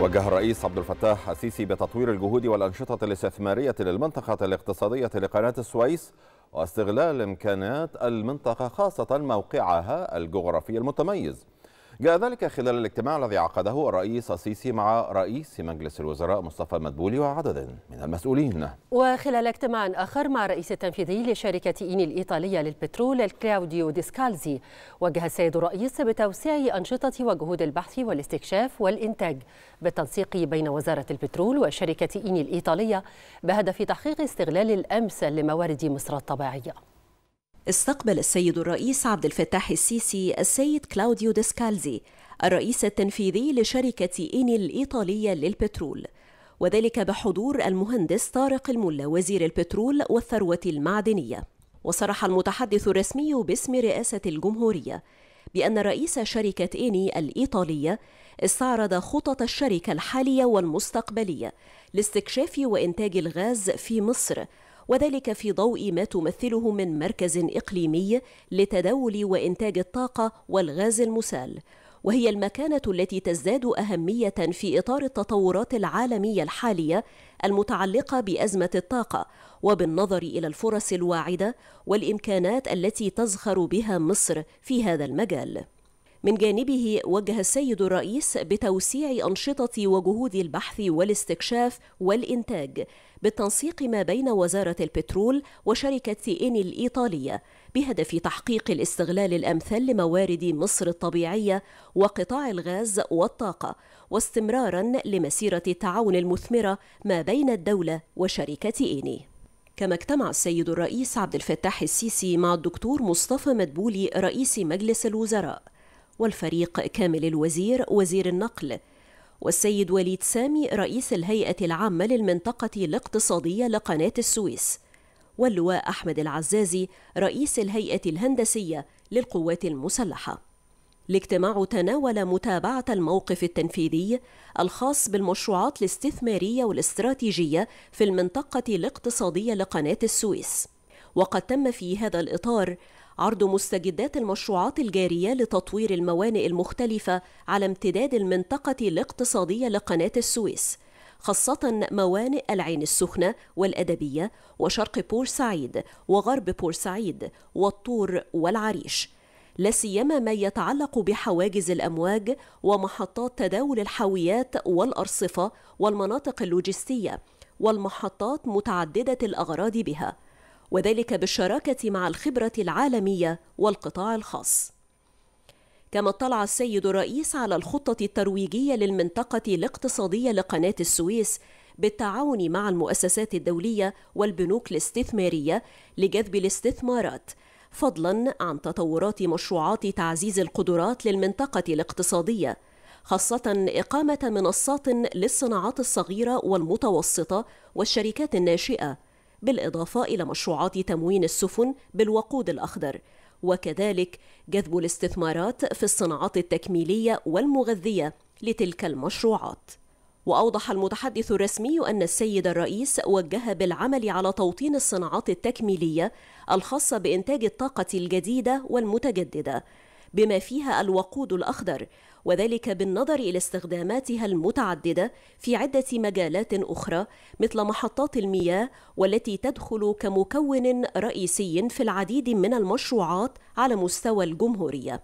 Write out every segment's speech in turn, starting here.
وجه الرئيس عبد الفتاح السيسي بتطوير الجهود والأنشطة الاستثمارية للمنطقة الاقتصادية لقناة السويس واستغلال إمكانات المنطقة خاصة موقعها الجغرافي المتميز جاء ذلك خلال الاجتماع الذي عقده الرئيس السيسي مع رئيس مجلس الوزراء مصطفى المدبولي وعدد من المسؤولين وخلال اجتماع آخر مع الرئيس التنفيذي لشركة إيني الإيطالية للبترول الكلاوديو ديسكالزي وجه السيد الرئيس بتوسيع أنشطة وجهود البحث والاستكشاف والإنتاج بالتنسيق بين وزارة البترول وشركة إيني الإيطالية بهدف تحقيق استغلال الأمثل لموارد مصر الطبيعية استقبل السيد الرئيس عبد الفتاح السيسي السيد كلاوديو ديسكالزي الرئيس التنفيذي لشركة إيني الإيطالية للبترول وذلك بحضور المهندس طارق الملا وزير البترول والثروة المعدنية وصرح المتحدث الرسمي باسم رئاسة الجمهورية بأن رئيس شركة إيني الإيطالية استعرض خطط الشركة الحالية والمستقبلية لاستكشاف وإنتاج الغاز في مصر وذلك في ضوء ما تمثله من مركز إقليمي لتداول وإنتاج الطاقة والغاز المسال وهي المكانة التي تزداد أهمية في إطار التطورات العالمية الحالية المتعلقة بأزمة الطاقة وبالنظر إلى الفرص الواعدة والإمكانات التي تزخر بها مصر في هذا المجال. من جانبه وجه السيد الرئيس بتوسيع أنشطة وجهود البحث والاستكشاف والإنتاج بالتنسيق ما بين وزارة البترول وشركة سي إن الإيطالية بهدف تحقيق الاستغلال الأمثل لموارد مصر الطبيعية وقطاع الغاز والطاقة واستمرارا لمسيرة التعاون المثمرة ما بين الدولة وشركة إيني كما اجتمع السيد الرئيس عبد الفتاح السيسي مع الدكتور مصطفى مدبولي رئيس مجلس الوزراء والفريق كامل الوزير وزير النقل والسيد وليد سامي رئيس الهيئة العامة للمنطقة الاقتصادية لقناة السويس واللواء أحمد العزازي رئيس الهيئة الهندسية للقوات المسلحة الاجتماع تناول متابعة الموقف التنفيذي الخاص بالمشروعات الاستثمارية والاستراتيجية في المنطقة الاقتصادية لقناة السويس وقد تم في هذا الإطار عرض مستجدات المشروعات الجارية لتطوير الموانئ المختلفة على امتداد المنطقة الاقتصادية لقناة السويس خاصة موانئ العين السخنة والأدبية وشرق بورسعيد وغرب بورسعيد والطور والعريش لا سيما ما يتعلق بحواجز الامواج ومحطات تداول الحاويات والارصفه والمناطق اللوجستيه والمحطات متعدده الاغراض بها وذلك بالشراكة مع الخبرة العالمية والقطاع الخاص. كما اطلع السيد الرئيس على الخطة الترويجية للمنطقة الاقتصادية لقناة السويس بالتعاون مع المؤسسات الدولية والبنوك الاستثمارية لجذب الاستثمارات، فضلا عن تطورات مشروعات تعزيز القدرات للمنطقة الاقتصادية، خاصة إقامة منصات للصناعات الصغيرة والمتوسطة والشركات الناشئة بالإضافة إلى مشروعات تموين السفن بالوقود الأخضر وكذلك جذب الاستثمارات في الصناعات التكميلية والمغذية لتلك المشروعات وأوضح المتحدث الرسمي أن السيد الرئيس وجه بالعمل على توطين الصناعات التكميلية الخاصة بإنتاج الطاقة الجديدة والمتجددة بما فيها الوقود الأخضر وذلك بالنظر إلى استخداماتها المتعددة في عدة مجالات أخرى مثل محطات المياه والتي تدخل كمكون رئيسي في العديد من المشروعات على مستوى الجمهورية.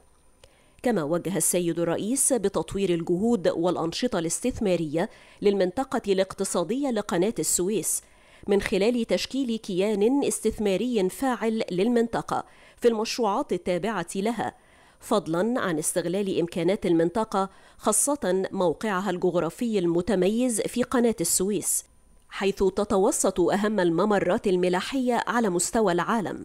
كما وجه السيد الرئيس بتطوير الجهود والأنشطة الاستثمارية للمنطقة الاقتصادية لقناة السويس من خلال تشكيل كيان استثماري فاعل للمنطقة في المشروعات التابعة لها فضلا عن استغلال إمكانات المنطقة خاصة موقعها الجغرافي المتميز في قناة السويس حيث تتوسط أهم الممرات الملاحية على مستوى العالم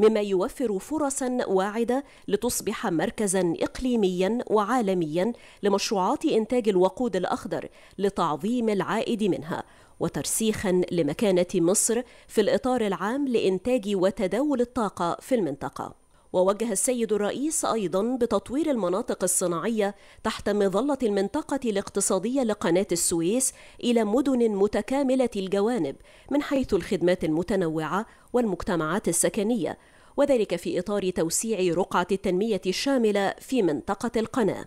مما يوفر فرصا واعده لتصبح مركزا اقليميا وعالميا لمشروعات انتاج الوقود الاخضر لتعظيم العائد منها وترسيخا لمكانه مصر في الاطار العام لانتاج وتداول الطاقه في المنطقه ووجه السيد الرئيس أيضا بتطوير المناطق الصناعية تحت مظلة المنطقة الاقتصادية لقناة السويس إلى مدن متكاملة الجوانب من حيث الخدمات المتنوعة والمجتمعات السكنية وذلك في إطار توسيع رقعة التنمية الشاملة في منطقة القناة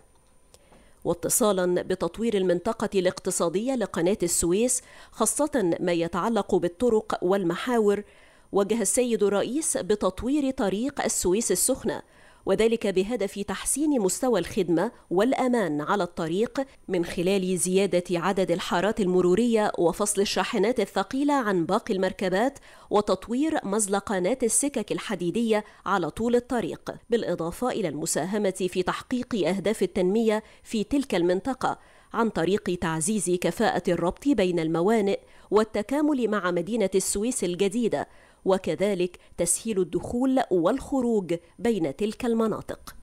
واتصالا بتطوير المنطقة الاقتصادية لقناة السويس خاصة ما يتعلق بالطرق والمحاور وجه السيد الرئيس بتطوير طريق السويس السخنة وذلك بهدف تحسين مستوى الخدمة والأمان على الطريق من خلال زيادة عدد الحارات المرورية وفصل الشاحنات الثقيلة عن باقي المركبات وتطوير مزلقانات السكك الحديدية على طول الطريق بالإضافة إلى المساهمة في تحقيق أهداف التنمية في تلك المنطقة عن طريق تعزيز كفاءة الربط بين الموانئ والتكامل مع مدينة السويس الجديدة وكذلك تسهيل الدخول والخروج بين تلك المناطق